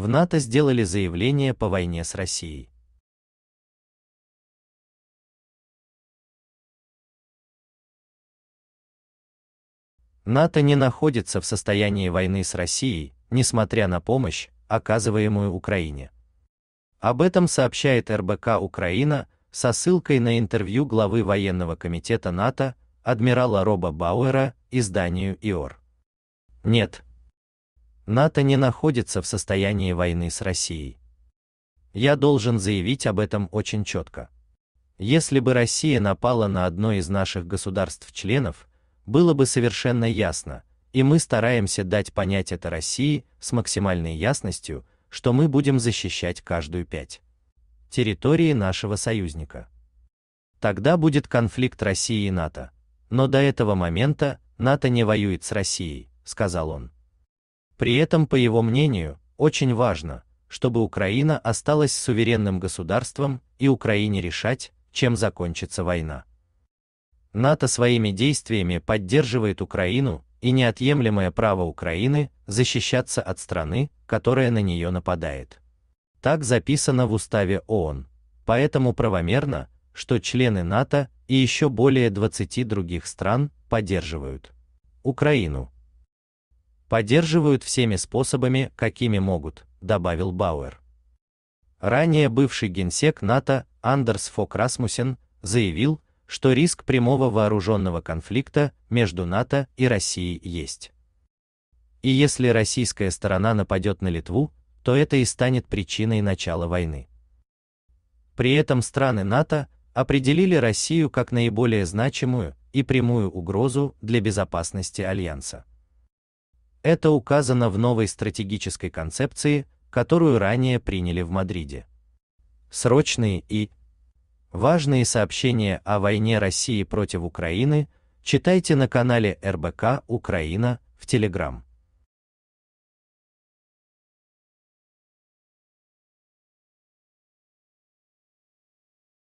в НАТО сделали заявление по войне с Россией. НАТО не находится в состоянии войны с Россией, несмотря на помощь, оказываемую Украине. Об этом сообщает РБК Украина со ссылкой на интервью главы военного комитета НАТО, адмирала Роба Бауэра, изданию ИОР. Нет, НАТО не находится в состоянии войны с Россией. Я должен заявить об этом очень четко. Если бы Россия напала на одно из наших государств-членов, было бы совершенно ясно, и мы стараемся дать понять это России с максимальной ясностью, что мы будем защищать каждую пять территории нашего союзника. Тогда будет конфликт России и НАТО. Но до этого момента НАТО не воюет с Россией, сказал он. При этом, по его мнению, очень важно, чтобы Украина осталась суверенным государством и Украине решать, чем закончится война. НАТО своими действиями поддерживает Украину и неотъемлемое право Украины защищаться от страны, которая на нее нападает. Так записано в уставе ООН. Поэтому правомерно, что члены НАТО и еще более 20 других стран поддерживают Украину поддерживают всеми способами, какими могут, добавил Бауэр. Ранее бывший генсек НАТО Андерс Фок Расмусен заявил, что риск прямого вооруженного конфликта между НАТО и Россией есть. И если российская сторона нападет на Литву, то это и станет причиной начала войны. При этом страны НАТО определили Россию как наиболее значимую и прямую угрозу для безопасности Альянса. Это указано в новой стратегической концепции, которую ранее приняли в Мадриде. Срочные и важные сообщения о войне России против Украины читайте на канале РБК Украина в Телеграм.